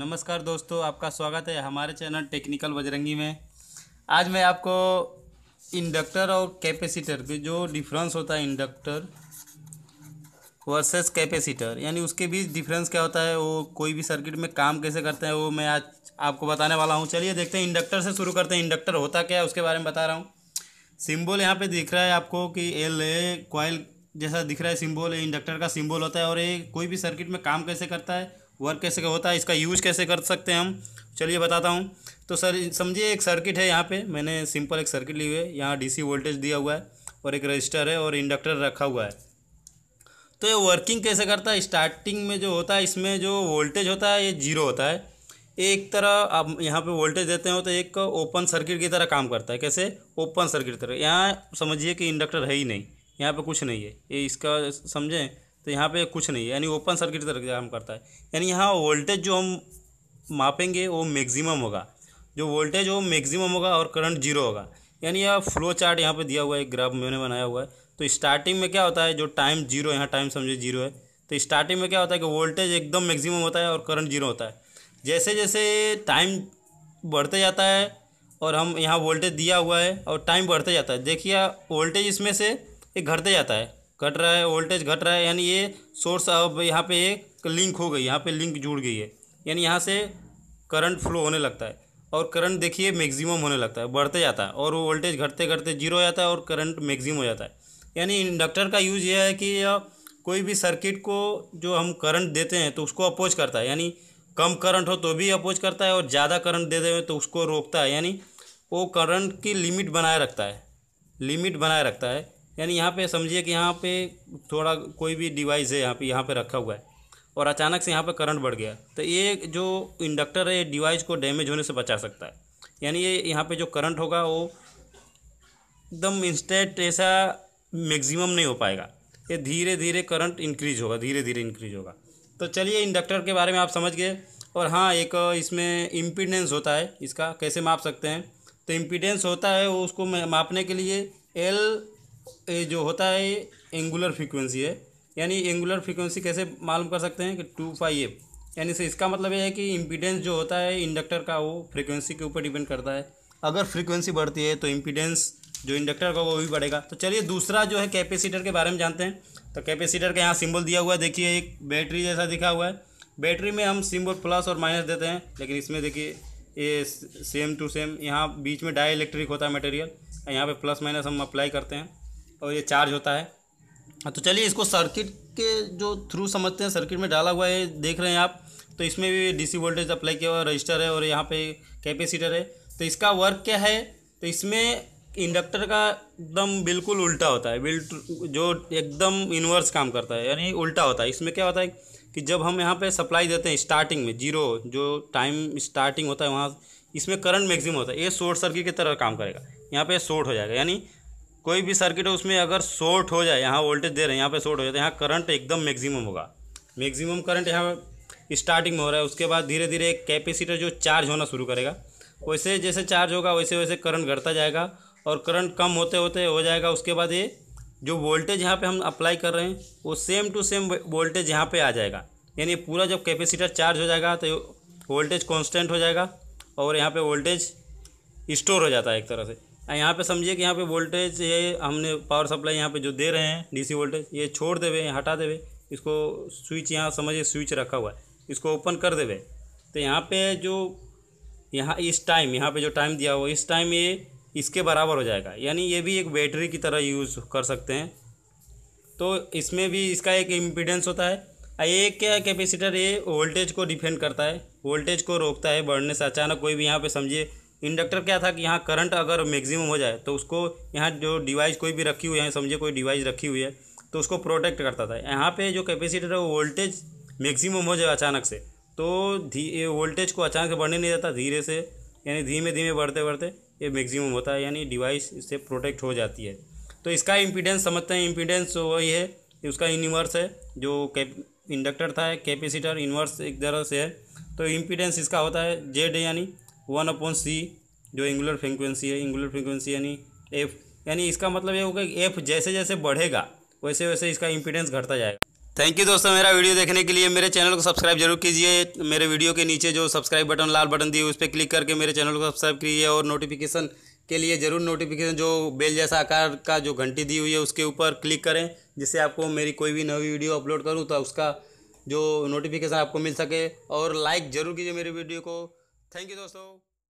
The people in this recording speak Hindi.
नमस्कार दोस्तों आपका स्वागत है हमारे चैनल टेक्निकल बजरंगी में आज मैं आपको इंडक्टर और कैपेसिटर के जो डिफरेंस होता है इंडक्टर वर्सेस कैपेसिटर यानी उसके बीच डिफरेंस क्या होता है वो कोई भी सर्किट में काम कैसे करते हैं वो मैं आज आपको बताने वाला हूँ चलिए देखते हैं इंडक्टर से शुरू करते हैं इंडक्टर होता क्या है उसके बारे में बता रहा हूँ सिंबल यहाँ पर दिख रहा है आपको कि एल ए क्वाइल जैसा दिख रहा है सिम्बॉल इंडक्टर का सिम्बॉल होता है और ये कोई भी सर्किट में काम कैसे करता है वर्क कैसे होता है इसका यूज कैसे कर सकते हैं हम चलिए बताता हूँ तो सर समझिए एक सर्किट है यहाँ पे मैंने सिंपल एक सर्किट ली हुई है यहाँ डीसी वोल्टेज दिया हुआ है और एक रजिस्टर है और इंडक्टर रखा हुआ है तो ये वर्किंग कैसे करता है स्टार्टिंग में जो होता है इसमें जो वोल्टेज होता है ये जीरो होता है एक तरह आप यहाँ पे वोल्टेज देते हो तो एक ओपन सर्किट की तरह काम करता है कैसे ओपन सर्किट तरह यहाँ समझिए कि इंडक्टर है ही नहीं यहाँ पर कुछ नहीं है ये इसका समझें तो यहाँ पे कुछ नहीं है यानी ओपन सर्किट तरह काम करता है यानी यहाँ वोल्टेज जो हम मापेंगे वो मैक्सिमम होगा जो वोल्टेज वो मैक्सिमम होगा और करंट जीरो होगा यानी यह फ्लो चार्ट यहाँ पे दिया हुआ है एक ग्राफ मैंने बनाया हुआ है तो स्टार्टिंग में क्या होता है जो टाइम जीरो यहाँ टाइम समझे जीरो है तो स्टार्टिंग में क्या होता है कि वोल्टेज एकदम मैक्सिमम होता है और करंट जीरो होता है जैसे जैसे टाइम बढ़ते जाता है और हम यहाँ वोल्टेज दिया हुआ है और टाइम बढ़ते जाता है देखिए वोल्टेज इसमें से एक घटते जाता है घट रहा है वोल्टेज घट रहा है यानी ये सोर्स अब यहाँ पे एक लिंक हो गई यहाँ पे लिंक जुड़ गई है यानी यहाँ से करंट फ्लो होने लगता है और करंट देखिए मैक्सिमम होने लगता है बढ़ते जाता है और वो वोल्टेज घटते घटते जीरो हो जाता है और करंट मैक्सिमम हो जाता है यानी इंडक्टर का यूज़ यह है कि कोई भी सर्किट को जो हम करंट देते हैं तो उसको अपोज करता है यानी कम करंट हो तो भी अपोज करता है और ज़्यादा करंट दे देवे तो उसको रोकता है यानी वो करंट की लिमिट बनाए रखता है लिमिट बनाए रखता है यानी यहाँ पे समझिए कि यहाँ पे थोड़ा कोई भी डिवाइस है यहाँ पे यहाँ पे रखा हुआ है और अचानक से यहाँ पर करंट बढ़ गया तो ये जो इंडक्टर है ये डिवाइस को डैमेज होने से बचा सकता है यानी ये यहाँ पे जो करंट होगा वो एकदम इंस्टेंट ऐसा मैक्सिमम नहीं हो पाएगा ये धीरे धीरे करंट इंक्रीज होगा धीरे धीरे इंक्रीज होगा तो चलिए इंडक्टर के बारे में आप समझ गए और हाँ एक इसमें इम्पीडेंस होता है इसका कैसे माप सकते हैं तो इम्पीडेंस होता है उसको मापने के लिए एल ये जो होता है एंगुलर फ्रीक्वेंसी है यानी एंगुलर फ्रीक्वेंसी कैसे मालूम कर सकते हैं कि टू फाइव एफ यानी से इसका मतलब यह है कि इम्पीडेंस जो होता है इंडक्टर का वो फ्रीक्वेंसी के ऊपर डिपेंड करता है अगर फ्रीक्वेंसी बढ़ती है तो इम्पीडेंस जो इंडक्टर का वो भी बढ़ेगा तो चलिए दूसरा जो है कैपेसिटर के बारे में जानते हैं तो कैपेसिटर का यहाँ सिंबल दिया हुआ है देखिए एक बैटरी जैसा दिखा हुआ है बैटरी में हम सिंबल प्लस और माइनस देते हैं लेकिन इसमें देखिए ये सेम टू सेम यहाँ बीच में डाई इलेक्ट्रिक होता है मटेरियल यहाँ पे प्लस माइनस हम अप्लाई करते हैं और ये चार्ज होता है हाँ, तो चलिए इसको सर्किट के जो थ्रू समझते हैं सर्किट में डाला हुआ है देख रहे हैं आप तो इसमें भी डीसी वोल्टेज अप्लाई किया हुआ रजिस्टर है और यहाँ पे कैपेसिटर है तो इसका वर्क क्या है तो इसमें इंडक्टर का एकदम बिल्कुल उल्टा होता है बिल्ट जो एकदम इन्वर्स काम करता है यानी उल्टा होता है इसमें क्या होता है कि जब हम यहाँ पे सप्लाई देते हैं स्टार्टिंग में जीरो जो टाइम स्टार्टिंग होता है वहाँ इसमें करंट मैक्सिमम होता है ये शॉर्ट सर्किट की तरह काम करेगा यहाँ पे शॉर्ट हो जाएगा यानी कोई भी सर्किट हो उसमें अगर शॉर्ट हो जाए यहाँ वोल्टेज दे रहे हैं यहाँ पे शॉर्ट हो जाए तो यहाँ करंट एकदम मैक्सिमम होगा मैक्सिमम करंट यहाँ स्टार्टिंग में हो रहा है उसके बाद धीरे धीरे एक कैपेसिटर जो चार्ज होना शुरू करेगा वैसे जैसे चार्ज होगा वैसे वैसे करंट घटता जाएगा और करंट कम होते होते हो जाएगा उसके बाद ये जो वोल्टेज यहाँ पर हम अप्लाई कर रहे हैं वो सेम टू सेम वोल्टेज यहाँ पर आ जाएगा यानी पूरा जब कैपेसिटर चार्ज हो जाएगा तो वोल्टेज कॉन्स्टेंट हो जाएगा और यहाँ पर वोल्टेज स्टोर हो जाता है एक तरह से यहाँ पे समझिए कि यहाँ पे वोल्टेज ये हमने पावर सप्लाई यहाँ पे जो दे रहे हैं डीसी वोल्टेज ये छोड़ देवे हटा देवे इसको स्विच यहाँ समझिए स्विच रखा हुआ है इसको ओपन कर देवे तो यहाँ पे जो यहाँ इस टाइम यहाँ पे जो टाइम दिया हुआ इस टाइम ये इसके बराबर हो जाएगा यानी ये भी एक बैटरी की तरह यूज़ कर सकते हैं तो इसमें भी इसका एक इम्पिडेंस होता है एक क्या कैपेसिटर ये वोल्टेज को डिफेंड करता है वोल्टेज को रोकता है बढ़ने से अचानक कोई भी यहाँ पे समझिए इंडक्टर क्या था कि यहाँ करंट अगर मैक्सिमम हो जाए तो उसको यहाँ जो डिवाइस कोई भी रखी हुई है समझिए कोई डिवाइस रखी हुई है तो उसको प्रोटेक्ट करता था यहाँ पे जो कैपेसिटर है वो वोल्टेज मैक्सिमम हो जाए अचानक से तो वोल्टेज को अचानक से बढ़ने नहीं देता धीरे से यानी धीमे धीमे बढ़ते बढ़ते ये मैक्सिमम होता है यानी डिवाइस इससे प्रोटेक्ट हो जाती है तो इसका इम्पीडेंस समझते हैं इम्पीडेंस तो वही है उसका इनवर्स है जो कैप इंडक्टर था कैपेसिटर इन्वर्स एक तरह से है तो इम्पीडेंस इसका होता है जेड यानी वन अपॉन सी जो एंगुलर फ्रिक्वेंसी है एंगुलर फ्रिक्वेंसी यानी एफ यानी इसका मतलब ये होगा कि एफ जैसे जैसे बढ़ेगा वैसे वैसे इसका इंपीडेंस घटता जाएगा थैंक यू दोस्तों मेरा वीडियो देखने के लिए मेरे चैनल को सब्सक्राइब जरूर कीजिए मेरे वीडियो के नीचे जो सब्सक्राइब बटन लाल बटन दिए उस पर क्लिक करके मेरे चैनल को सब्सक्राइब कीजिए और नोटिफिकेशन के लिए ज़रूर नोटिफिकेशन जो बेल जैसा आकार का जो घंटी दी हुई है उसके ऊपर क्लिक करें जिससे आपको मेरी कोई भी नवी वीडियो अपलोड करूँ तो उसका जो नोटिफिकेशन आपको मिल सके और लाइक ज़रूर कीजिए मेरे वीडियो को थैंक यू दोस्तों